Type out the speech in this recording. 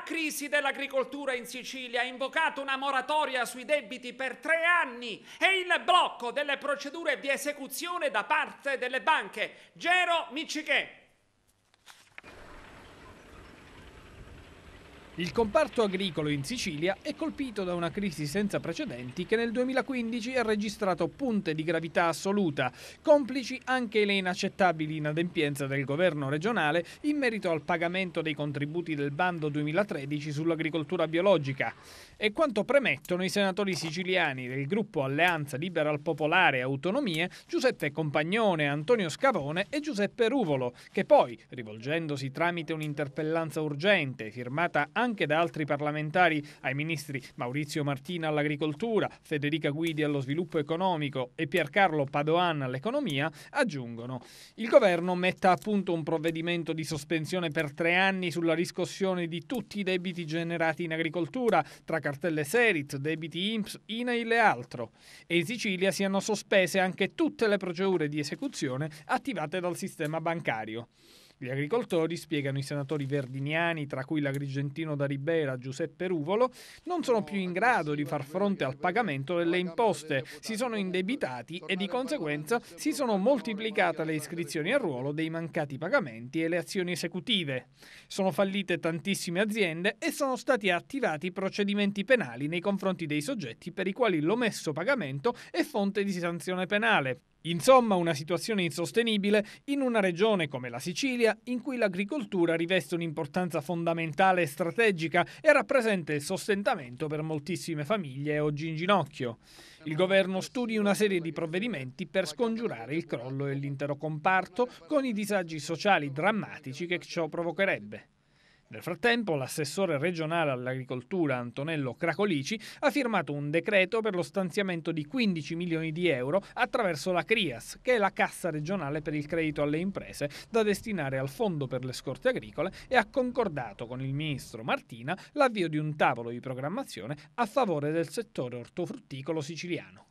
la crisi dell'agricoltura in Sicilia ha invocato una moratoria sui debiti per tre anni e il blocco delle procedure di esecuzione da parte delle banche. Gero Miccichè. Il comparto agricolo in Sicilia è colpito da una crisi senza precedenti che nel 2015 ha registrato punte di gravità assoluta, complici anche le inaccettabili inadempienze del governo regionale in merito al pagamento dei contributi del bando 2013 sull'agricoltura biologica. E quanto premettono i senatori siciliani del gruppo Alleanza Liberal Popolare e Autonomie Giuseppe Compagnone, Antonio Scavone e Giuseppe Ruvolo, che poi, rivolgendosi tramite un'interpellanza urgente firmata anche anche da altri parlamentari ai ministri Maurizio Martina all'agricoltura, Federica Guidi allo sviluppo economico e Piercarlo Padoan all'economia, aggiungono il governo metta a punto un provvedimento di sospensione per tre anni sulla riscossione di tutti i debiti generati in agricoltura tra cartelle Serit, debiti IMPS, INAIL e altro. E in Sicilia siano sospese anche tutte le procedure di esecuzione attivate dal sistema bancario. Gli agricoltori, spiegano i senatori verdiniani, tra cui l'agrigentino da Ribera Giuseppe Ruvolo, non sono più in grado di far fronte al pagamento delle imposte, si sono indebitati e di conseguenza si sono moltiplicate le iscrizioni al ruolo dei mancati pagamenti e le azioni esecutive. Sono fallite tantissime aziende e sono stati attivati procedimenti penali nei confronti dei soggetti per i quali l'omesso pagamento è fonte di sanzione penale. Insomma, una situazione insostenibile in una regione come la Sicilia, in cui l'agricoltura riveste un'importanza fondamentale e strategica e rappresenta il sostentamento per moltissime famiglie oggi in ginocchio. Il governo studi una serie di provvedimenti per scongiurare il crollo dell'intero comparto con i disagi sociali drammatici che ciò provocherebbe. Nel frattempo, l'assessore regionale all'agricoltura Antonello Cracolici ha firmato un decreto per lo stanziamento di 15 milioni di euro attraverso la CRIAS, che è la cassa regionale per il credito alle imprese, da destinare al Fondo per le scorte agricole e ha concordato con il ministro Martina l'avvio di un tavolo di programmazione a favore del settore ortofrutticolo siciliano.